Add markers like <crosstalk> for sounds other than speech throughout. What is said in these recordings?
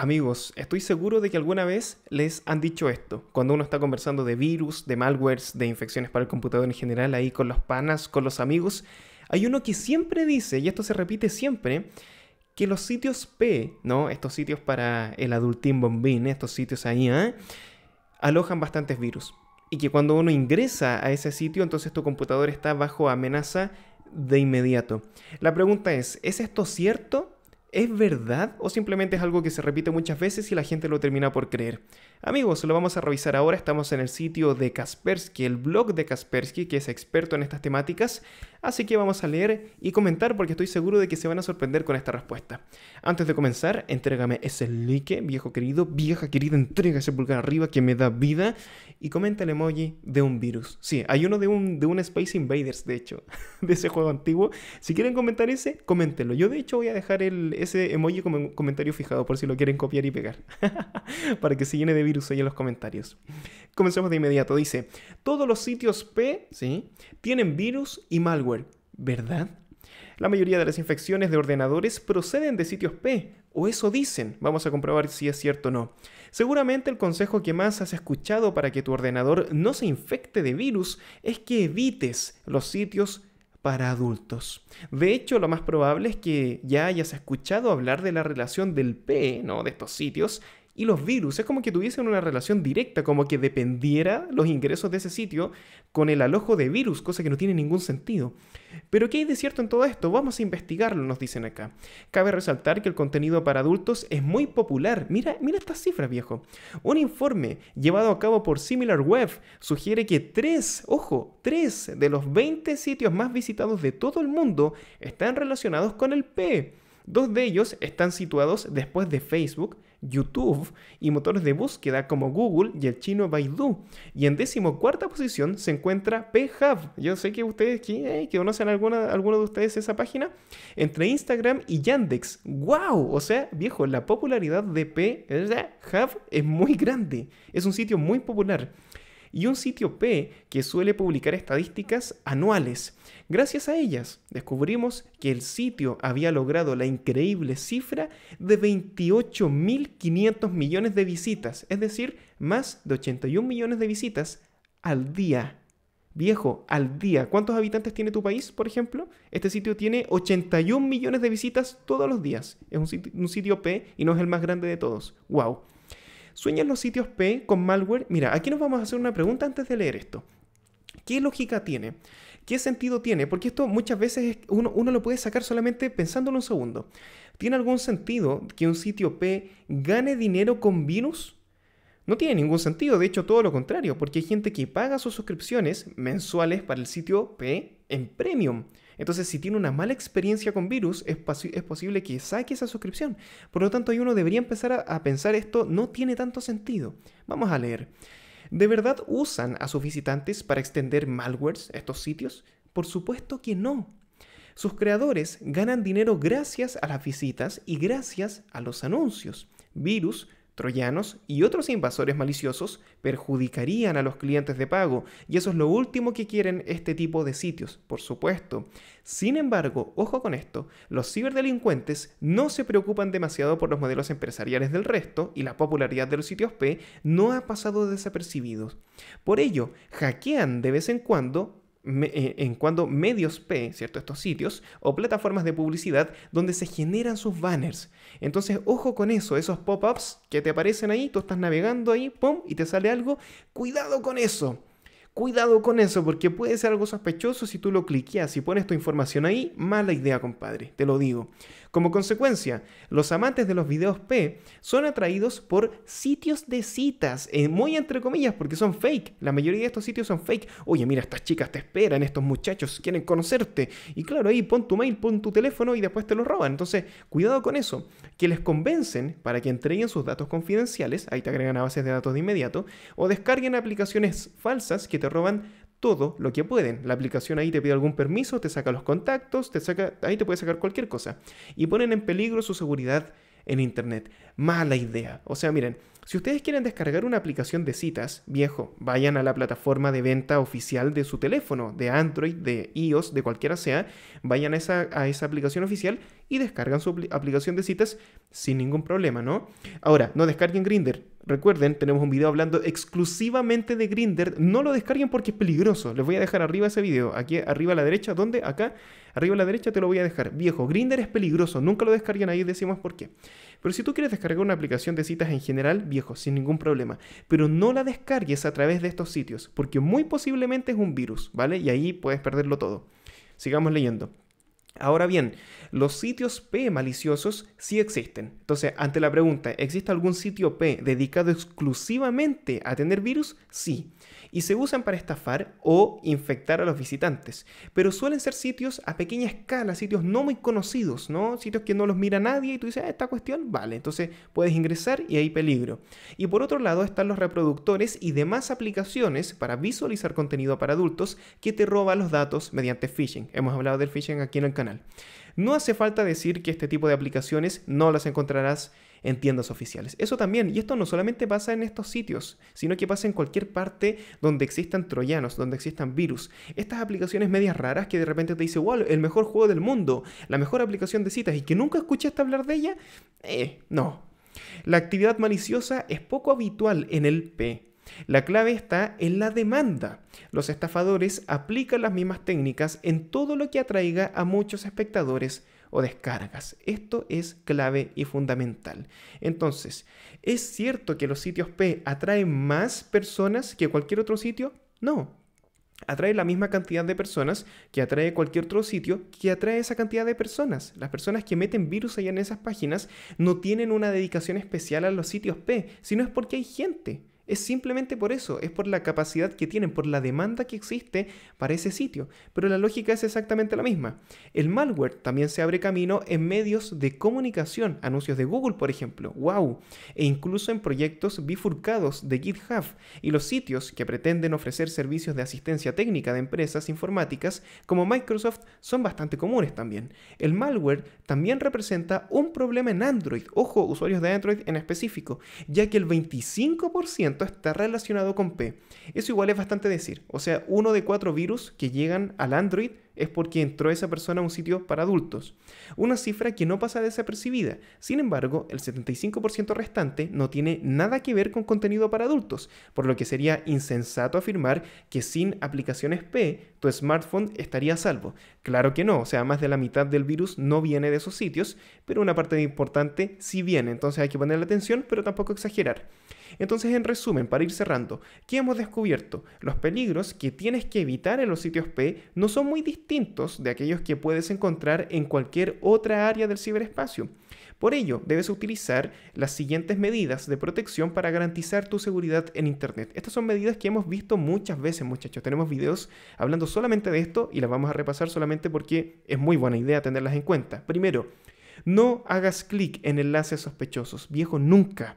Amigos, estoy seguro de que alguna vez les han dicho esto. Cuando uno está conversando de virus, de malwares, de infecciones para el computador en general, ahí con los panas, con los amigos, hay uno que siempre dice, y esto se repite siempre, que los sitios P, ¿no? Estos sitios para el adultín bombín, estos sitios ahí, ¿eh? Alojan bastantes virus. Y que cuando uno ingresa a ese sitio, entonces tu computador está bajo amenaza de inmediato. La pregunta es, ¿es esto cierto? ¿Es verdad o simplemente es algo que se repite muchas veces y la gente lo termina por creer? Amigos, lo vamos a revisar ahora. Estamos en el sitio de Kaspersky, el blog de Kaspersky, que es experto en estas temáticas. Así que vamos a leer y comentar porque estoy seguro de que se van a sorprender con esta respuesta. Antes de comenzar, entrégame ese like, viejo querido, vieja querida, entrega ese pulgar arriba que me da vida y comenta el emoji de un virus. Sí, hay uno de un, de un Space Invaders, de hecho, <laughs> de ese juego antiguo. Si quieren comentar ese, coméntenlo. Yo de hecho voy a dejar ese emoji como comentario fijado por si lo quieren copiar y pegar. <laughs> para que se llene de virus ahí en los comentarios. Comencemos de inmediato. Dice, todos los sitios P ¿sí? tienen virus y malware, ¿verdad? La mayoría de las infecciones de ordenadores proceden de sitios P, o eso dicen. Vamos a comprobar si es cierto o no. Seguramente el consejo que más has escuchado para que tu ordenador no se infecte de virus es que evites los sitios para adultos. De hecho, lo más probable es que ya hayas escuchado hablar de la relación del P, ¿no? de estos sitios, y los virus. Es como que tuviesen una relación directa, como que dependiera los ingresos de ese sitio con el alojo de virus, cosa que no tiene ningún sentido. Pero ¿qué hay de cierto en todo esto? Vamos a investigarlo, nos dicen acá. Cabe resaltar que el contenido para adultos es muy popular. Mira, mira estas cifras, viejo. Un informe llevado a cabo por SimilarWeb sugiere que 3, ojo, 3 de los 20 sitios más visitados de todo el mundo están relacionados con el P. Dos de ellos están situados después de Facebook, YouTube y motores de búsqueda como Google y el chino Baidu. Y en decimocuarta posición se encuentra PHub. Yo sé que ustedes que, eh, que conocen alguna, alguno de ustedes esa página. Entre Instagram y Yandex. ¡Wow! O sea, viejo, la popularidad de PHub es muy grande. Es un sitio muy popular y un sitio P que suele publicar estadísticas anuales. Gracias a ellas descubrimos que el sitio había logrado la increíble cifra de 28.500 millones de visitas, es decir, más de 81 millones de visitas al día. Viejo, al día. ¿Cuántos habitantes tiene tu país, por ejemplo? Este sitio tiene 81 millones de visitas todos los días. Es un, sitio, P y no es el más grande de todos. ¡Wow! ¿Sueñan los sitios P con malware? Mira, aquí nos vamos a hacer una pregunta antes de leer esto. ¿Qué lógica tiene? ¿Qué sentido tiene? Porque esto muchas veces uno, lo puede sacar solamente pensándolo un segundo. ¿Tiene algún sentido que un sitio P gane dinero con virus? No tiene ningún sentido, de hecho todo lo contrario, porque hay gente que paga sus suscripciones mensuales para el sitio P en premium. Entonces, si tiene una mala experiencia con virus, es, posible que saque esa suscripción. Por lo tanto, ahí uno debería empezar a, pensar esto no tiene tanto sentido. Vamos a leer. ¿De verdad usan a sus visitantes para extender malwares estos sitios? Por supuesto que no. Sus creadores ganan dinero gracias a las visitas y gracias a los anuncios. Virus troyanos y otros invasores maliciosos perjudicarían a los clientes de pago, y eso es lo último que quieren este tipo de sitios, por supuesto. Sin embargo, ojo con esto, los ciberdelincuentes no se preocupan demasiado por los modelos empresariales del resto y la popularidad de los sitios P no ha pasado desapercibidos. Por ello, hackean de vez en cuando eh, en cuando medios P, ¿cierto? Estos sitios o plataformas de publicidad donde se generan sus banners. Entonces, ojo con eso, esos pop-ups que te aparecen ahí, tú estás navegando ahí, ¡pum! y te sale algo. Cuidado con eso. Cuidado con eso porque puede ser algo sospechoso si tú lo cliqueas y pones tu información ahí. Mala idea, compadre, te lo digo. Como consecuencia, los amantes de los videos P son atraídos por sitios de citas, eh, muy entre comillas, porque son fake. La mayoría de estos sitios son fake. Oye, mira, estas chicas te esperan, estos muchachos quieren conocerte. Y claro, ahí pon tu mail, pon tu teléfono y después te lo roban. Entonces, cuidado con eso que les convencen para que entreguen sus datos confidenciales, ahí te agregan a bases de datos de inmediato, o descarguen aplicaciones falsas que te roban todo lo que pueden. La aplicación ahí te pide algún permiso, te saca los contactos, te saca, ahí te puede sacar cualquier cosa. Y ponen en peligro su seguridad en Internet. Mala idea. O sea, miren, si ustedes quieren descargar una aplicación de citas, viejo, vayan a la plataforma de venta oficial de su teléfono, de Android, de iOS, de cualquiera sea, vayan a esa, aplicación oficial y descargan su aplicación de citas sin ningún problema, ¿no? Ahora, no descarguen Grinder. Recuerden, tenemos un video hablando exclusivamente de Grinder. No lo descarguen porque es peligroso. Les voy a dejar arriba ese video. Aquí arriba a la derecha, ¿dónde? Acá, arriba a la derecha te lo voy a dejar. Viejo, Grinder es peligroso. Nunca lo descarguen ahí, decimos por qué. Pero si tú quieres descargar una aplicación de citas en general, viejo, sin ningún problema. Pero no la descargues a través de estos sitios, porque muy posiblemente es un virus, ¿vale? Y ahí puedes perderlo todo. Sigamos leyendo. Ahora bien, los sitios P maliciosos sí existen. Entonces, ante la pregunta, ¿existe algún sitio P dedicado exclusivamente a tener virus? Sí. Y se usan para estafar o infectar a los visitantes. Pero suelen ser sitios a pequeña escala, sitios no muy conocidos, ¿no? Sitios que no los mira nadie y tú dices, ah, esta cuestión, vale. Entonces puedes ingresar y hay peligro. Y por otro lado están los reproductores y demás aplicaciones para visualizar contenido para adultos que te roban los datos mediante phishing. Hemos hablado del phishing aquí en el canal. No hace falta decir que este tipo de aplicaciones no las encontrarás en tiendas oficiales. Eso también, y esto no solamente pasa en estos sitios, sino que pasa en cualquier parte donde existan troyanos, donde existan virus. Estas aplicaciones medias raras que de repente te dice, wow, el mejor juego del mundo, la mejor aplicación de citas y que nunca escuchaste hablar de ella, eh, no. La actividad maliciosa es poco habitual en el P, la clave está en la demanda. Los estafadores aplican las mismas técnicas en todo lo que atraiga a muchos espectadores o descargas. Esto es clave y fundamental. Entonces, ¿es cierto que los sitios P atraen más personas que cualquier otro sitio? No. Atrae la misma cantidad de personas que atrae cualquier otro sitio que atrae esa cantidad de personas. Las personas que meten virus allá en esas páginas no tienen una dedicación especial a los sitios P, sino es porque hay gente. Es simplemente por eso, es por la capacidad que tienen, por la demanda que existe para ese sitio. Pero la lógica es exactamente la misma. El malware también se abre camino en medios de comunicación, anuncios de Google, por ejemplo, wow, e incluso en proyectos bifurcados de GitHub y los sitios que pretenden ofrecer servicios de asistencia técnica de empresas informáticas como Microsoft son bastante comunes también. El malware también representa un problema en Android, ojo, usuarios de Android en específico, ya que el 25% está relacionado con P. Eso igual es bastante decir. O sea, uno de cuatro virus que llegan al Android es porque entró esa persona a un sitio para adultos, una cifra que no pasa desapercibida. Sin embargo, el 75% restante no tiene nada que ver con contenido para adultos, por lo que sería insensato afirmar que sin aplicaciones P tu smartphone estaría a salvo. Claro que no, o sea, más de la mitad del virus no viene de esos sitios, pero una parte importante sí viene, entonces hay que ponerle atención, pero tampoco exagerar. Entonces, en resumen, para ir cerrando, ¿qué hemos descubierto? Los peligros que tienes que evitar en los sitios P no son muy distintos de aquellos que puedes encontrar en cualquier otra área del ciberespacio. Por ello, debes utilizar las siguientes medidas de protección para garantizar tu seguridad en Internet. Estas son medidas que hemos visto muchas veces, muchachos. Tenemos videos hablando solamente de esto y las vamos a repasar solamente porque es muy buena idea tenerlas en cuenta. Primero, no hagas clic en enlaces sospechosos. Viejo, nunca.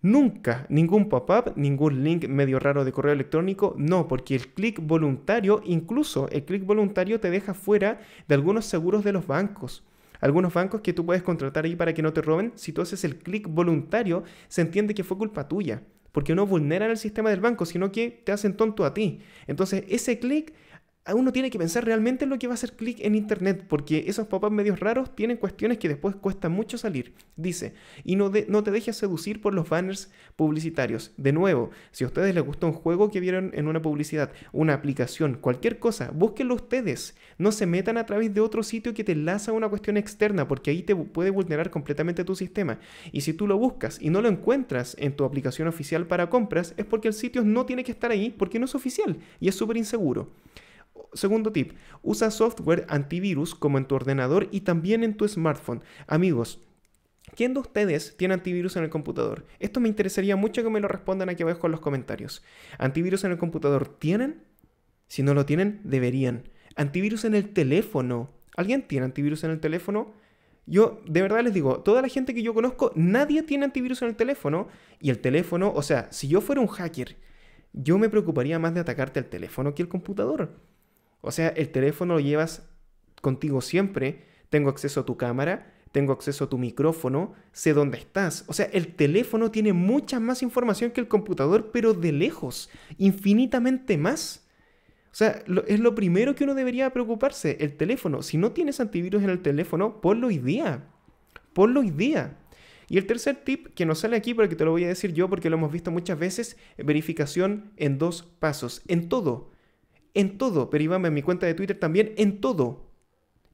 Nunca ningún pop-up, ningún link medio raro de correo electrónico, no, porque el clic voluntario, incluso el clic voluntario te deja fuera de algunos seguros de los bancos. Algunos bancos que tú puedes contratar ahí para que no te roben, si tú haces el clic voluntario, se entiende que fue culpa tuya, porque no vulneran el sistema del banco, sino que te hacen tonto a ti. Entonces, ese clic uno tiene que pensar realmente en lo que va a hacer clic en Internet, porque esos papás medios raros tienen cuestiones que después cuesta mucho salir. Dice, y no, no te dejes seducir por los banners publicitarios. De nuevo, si a ustedes les gusta un juego que vieron en una publicidad, una aplicación, cualquier cosa, búsquenlo ustedes. No se metan a través de otro sitio que te enlaza a una cuestión externa, porque ahí te puede vulnerar completamente tu sistema. Y si tú lo buscas y no lo encuentras en tu aplicación oficial para compras, es porque el sitio no tiene que estar ahí, porque no es oficial y es súper inseguro. Segundo tip, usa software antivirus como en tu ordenador y también en tu smartphone. Amigos, ¿Quién de ustedes tiene antivirus en el computador? Esto me interesaría mucho que me lo respondan aquí abajo en los comentarios. ¿Antivirus en el computador tienen? Si no lo tienen, deberían. ¿Antivirus en el teléfono? ¿Alguien tiene antivirus en el teléfono? Yo de verdad les digo, toda la gente que yo conozco, nadie tiene antivirus en el teléfono. Y el teléfono, o sea, si yo fuera un hacker, yo me preocuparía más de atacarte el teléfono que el computador. O sea, el teléfono lo llevas contigo siempre, tengo acceso a tu cámara, tengo acceso a tu micrófono, sé dónde estás. O sea, el teléfono tiene mucha más información que el computador, pero de lejos, infinitamente más. O sea, es lo primero que uno debería preocuparse, el teléfono. Si no tienes antivirus en el teléfono, ponlo hoy día. Ponlo hoy día. Y el tercer tip que nos sale aquí, pero que te lo voy a decir yo porque lo hemos visto muchas veces, verificación en dos pasos, en todo en todo. Pero Ibame, en mi cuenta de Twitter también, en todo.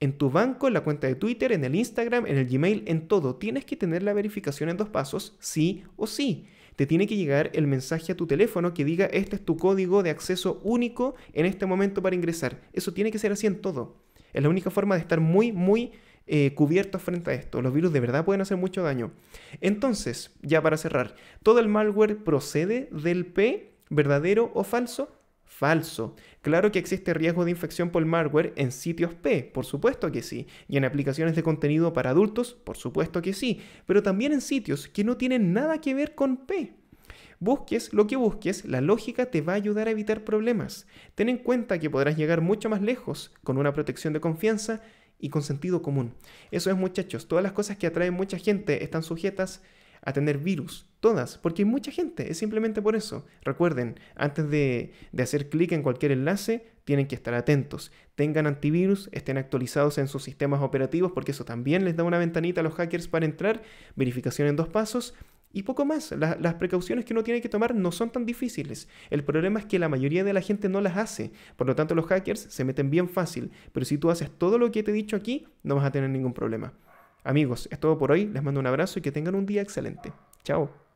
En tu banco, en la cuenta de Twitter, en el Instagram, en el Gmail, en todo. Tienes que tener la verificación en dos pasos, sí o sí. Te tiene que llegar el mensaje a tu teléfono que diga este es tu código de acceso único en este momento para ingresar. Eso tiene que ser así en todo. Es la única forma de estar muy, muy eh, cubierto frente a esto. Los virus de verdad pueden hacer mucho daño. Entonces, ya para cerrar, ¿todo el malware procede del P, verdadero o falso? Falso. Claro que existe riesgo de infección por malware en sitios P, por supuesto que sí, y en aplicaciones de contenido para adultos, por supuesto que sí, pero también en sitios que no tienen nada que ver con P. Busques lo que busques, la lógica te va a ayudar a evitar problemas. Ten en cuenta que podrás llegar mucho más lejos con una protección de confianza y con sentido común. Eso es muchachos, todas las cosas que atraen mucha gente están sujetas a tener virus. Todas, porque hay mucha gente, es simplemente por eso. Recuerden, antes de, de hacer clic en cualquier enlace, tienen que estar atentos. Tengan antivirus, estén actualizados en sus sistemas operativos, porque eso también les da una ventanita a los hackers para entrar. Verificación en dos pasos y poco más. las precauciones que uno tiene que tomar no son tan difíciles. El problema es que la mayoría de la gente no las hace. Por lo tanto, los hackers se meten bien fácil. Pero si tú haces todo lo que te he dicho aquí, no vas a tener ningún problema. Amigos, es todo por hoy. Les mando un abrazo y que tengan un día excelente. Chao.